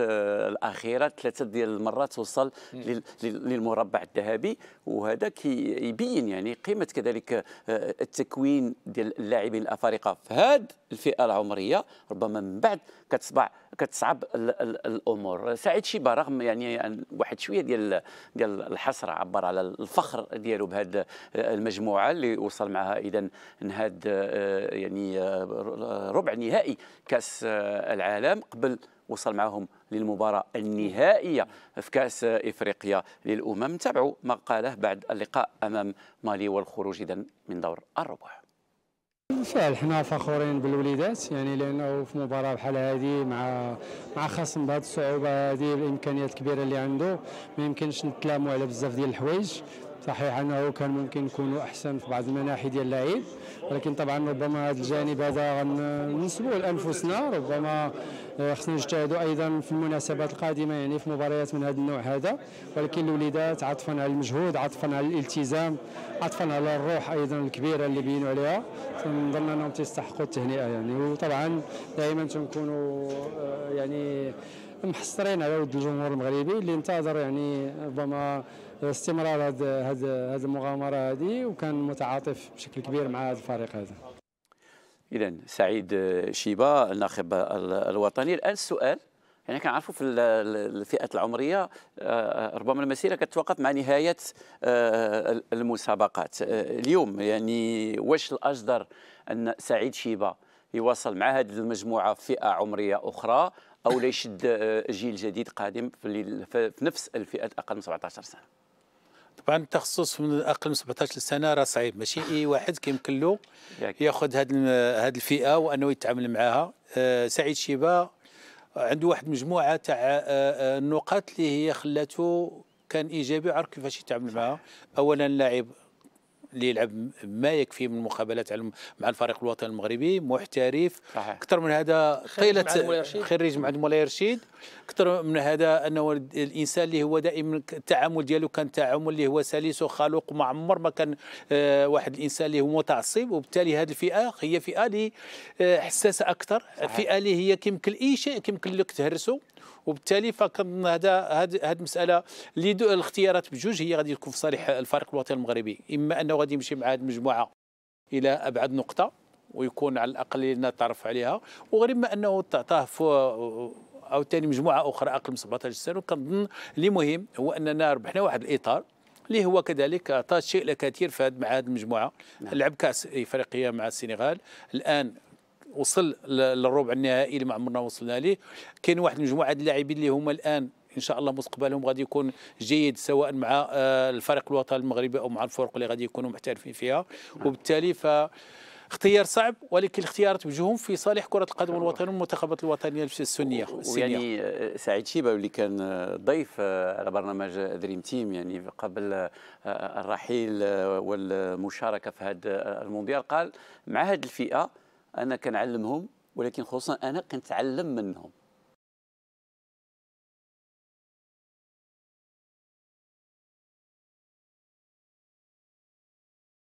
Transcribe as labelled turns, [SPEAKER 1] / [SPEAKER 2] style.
[SPEAKER 1] الاخيره ثلاثه ديال المرات وصل للمربع الذهبي وهذا كيبين يعني قيمه كذلك آه، التكوين ديال اللاعبين الافارقه في هذه الفئه العمريه ربما من بعد كتصبع كتصعب الامور سعيد شيبه رغم يعني واحد شويه ديال ديال الحسره عبر على الفخر ديالو بهذه آه، المجموعه اللي وصل معها اذا نهاد آه، يعني ربع نهائي كاس العالم قبل وصل معهم للمباراة النهائية في كأس إفريقيا للأمم تابعوا ما قاله بعد اللقاء أمام مالي والخروج إذا من دور الربع
[SPEAKER 2] بالفعل حنا فخورين بالوليدات يعني لانه في مباراه بحال هذه مع مع خصم بهذه الصعوبه هذه الامكانيات الكبيره اللي عنده ما يمكنش نتلاموا على بزاف ديال الحوايج صحيح انه كان ممكن نكونوا احسن في بعض المناحي ديال اللعب ولكن طبعا ربما هذا الجانب هذا غنسبوه لانفسنا ربما آه، خصنا نجتهدوا ايضا في المناسبات القادمه يعني في مباريات من هذا النوع هذا ولكن الوليدات عطفا على المجهود عطفا على الالتزام عطفا على الروح ايضا الكبيره اللي بينوا عليها نظن انهم تيستحقوا التهنئه يعني وطبعا دائما تنكونوا آه، يعني محصرين على ود الجمهور المغربي اللي انتظر يعني ربما استمرار هذه هذه المغامره هذه وكان متعاطف بشكل كبير مع هذا الفريق هذا
[SPEAKER 1] اذا سعيد شيبه الناخب الوطني الان السؤال يعني كنعرفوا في الفئات العمريه آه، آه، ربما المسيره كتوقف مع نهايه آه، المسابقات اليوم يعني واش الاجدر ان سعيد شيبه يواصل مع هذه المجموعه فئه عمريه اخرى او ليشد آه، جيل جديد قادم في نفس الفئات اقل من 17 سنه
[SPEAKER 3] طبعا التخصص من اقل من 17 سنه راه صعيب ماشي اي واحد كيمكن له ياخذ هذه هذه الفئه وانه يتعامل معها آه، سعيد شيبه عنده واحد مجموعه تاع آه، النقاط اللي هي خلاته كان ايجابي وعرف كيفاش يتعامل معها اولا لاعب اللي يلعب ما يكفي من مقابلات مع الفريق الوطني المغربي محترف اكثر من هذا طيله خريج مع مولاي رشيد اكثر من هذا انه الانسان اللي هو دائما التعامل ديالو كان تعامل اللي هو سلس وخلوق ما عمر ما كان آه واحد الانسان اللي هو متعصب وبالتالي هذه الفئه هي فئه اللي آه، حساسه اكثر فئه اللي هي كيمكن اي شيء كيمكن لك تهرسه وبالتالي فكنظن هذا هذه المساله اللي الاختيارات بجوج هي غادي تكون في صالح الفريق الوطني المغربي اما انه غادي يمشي مع هذه المجموعه الى ابعد نقطه ويكون على الاقل نتعرف عليها وغير ما انه تعطاه او ثاني مجموعه اخرى اقل من 17 سنه وكنظن اللي مهم هو اننا ربحنا واحد الاطار اللي هو كذلك عطى شيء لكثير في مع هذه المجموعه نعم. لعب كاس افريقيا مع السنغال الان وصل للربع النهائي اللي ما عمرنا وصلنا ليه كاين واحد المجموعه اللاعبين اللي هما الان ان شاء الله مستقبلهم غادي يكون جيد سواء مع آه، الفريق الوطني المغربي او مع الفرق اللي غادي يكونوا محترفين فيها نعم. وبالتالي ف اختيار صعب ولكن الاختيارات وجههم في صالح كره القدم نعم. الوطنيه والمنتخبات الوطنيه السنيه يعني
[SPEAKER 1] سعيد شيبه اللي كان آه، ضيف على برنامج دريم تيم يعني قبل الرحيل والمشاركه في هذا المونديال قال مع هذه الفئه
[SPEAKER 3] انا كنعلمهم ولكن خصوصا انا كنتعلم منهم